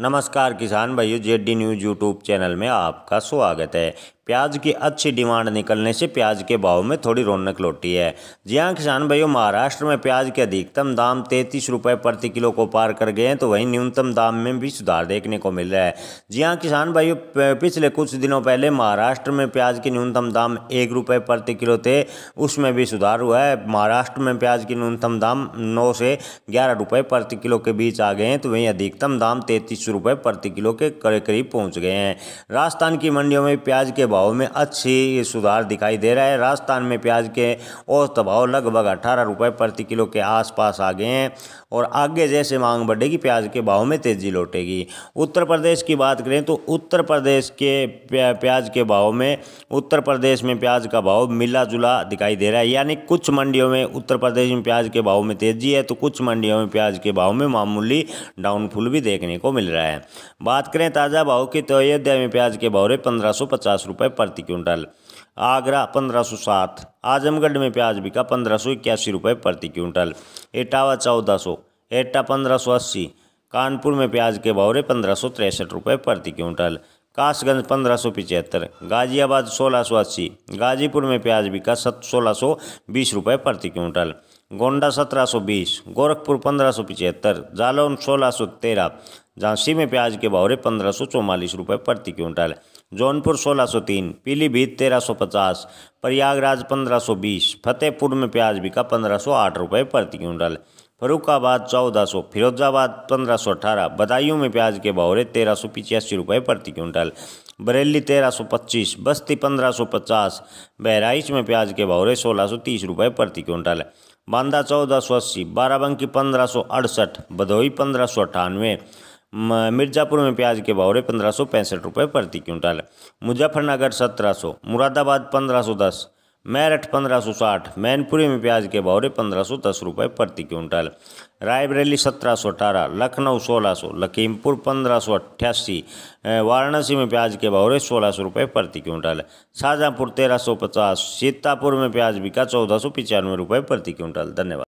नमस्कार किसान भाइयों जेडी न्यूज़ यूट्यूब चैनल में आपका स्वागत है प्याज की अच्छी डिमांड निकलने से प्याज के भाव में थोड़ी रौनक लौटी है जी हाँ किसान भाइयों महाराष्ट्र में प्याज के अधिकतम दाम तैंतीस रुपये प्रति किलो को पार कर गए हैं तो वहीं न्यूनतम दाम में भी सुधार देखने को मिल रहा है जी हाँ किसान भाइयों पिछले कुछ दिनों पहले महाराष्ट्र में प्याज के न्यूनतम दाम एक रुपये प्रति किलो थे उसमें भी सुधार हुआ है महाराष्ट्र में प्याज के न्यूनतम दाम नौ से ग्यारह रुपये प्रति किलो के बीच आ गए हैं तो वहीं अधिकतम दाम तैंतीस रुपये प्रति किलो के करीब पहुँच गए हैं राजस्थान की मंडियों में प्याज के भाव में अच्छी सुधार दिखाई दे रहा है राजस्थान में प्याज के औसत भाव लगभग अठारह रुपये प्रति किलो के आसपास आ गए हैं और आगे जैसे मांग बढ़ेगी प्याज के भाव में तेजी लौटेगी उत्तर प्रदेश की बात करें तो उत्तर प्रदेश के प्याज के भाव में उत्तर प्रदेश में प्याज का भाव मिला जुला दिखाई दे रहा है यानी कुछ मंडियों में उत्तर प्रदेश में प्याज के भाव में तेजी है तो कुछ मंडियों में प्याज के भाव में मामूली डाउनफुल भी देखने को मिल रहा है बात करें ताज़ा भाव की तो अयोध्या में प्याज के भाव रहे पंद्रह सौ पचास रुपये प्रति क्विंटल आगरा पंद्रह सौ सात आजमगढ़ में प्याज बिका पंद्रह सौ इक्यासी रुपये प्रति क्विंटल इटावा चौदह सौ एटा पंद्रह सौ अस्सी कानपुर में प्याज के भावरे पंद्रह सौ तिरसठ रुपये प्रति क्विंटल कासगंज पंद्रह सौ पिचहत्तर गाजियाबाद सोलह सौ अस्सी गाजीपुर में प्याज बिका सत सोलह सौ बीस रुपये प्रति क्विंटल गोंडा सत्रह सौ बीस गोरखपुर पंद्रह सौ पिचहत्तर जालौन सोलह सौ तेरह झांसी में प्याज के भावरे पंद्रह सौ चौवालीस रुपये प्रति क्विंटल जौनपुर 1603 पीलीभीत 1350 प्रयागराज 1520 फतेहपुर में प्याज बिका 1508 रुपए प्रति क्विंटल फरुखाबाद 1400 फिरोजाबाद 1518 बदायूं में प्याज के भावरे तेरह सौ पिचासी रुपये प्रति क्विंटल बरेली 1325 बस्ती 1550 बहराइच में प्याज के भावरे 1630 रुपए प्रति क्विंटल बांदा चौदह सौ अस्सी बाराबंकी पंद्रह सौ अड़सठ भदोही पंद्रह सौ अट्ठानवे मिर्ज़ापुर में प्याज के भावरे पंद्रह सौ पैंसठ रुपये प्रति क्विंटल मुजफ्फरनगर सत्रह सौ मुरादाबाद पंद्रह सौ दस मेरठ पंद्रह सौ साठ मैनपुरी में प्याज के भावरे पंद्रह सौ दस रुपये प्रति क्विंटल रायबरेली सत्रह सौ अठारह लखनऊ सोलह सौ लखीमपुर पंद्रह सौ अट्ठासी वाराणसी में प्याज के भावरे सोलह सौ रुपये प्रति क्विंटल शाहजहाँपुर तेरह सौ पचास सीतापुर में प्याज बिका चौदह सौ पचानवे रुपये प्रति क्विंटल धन्यवाद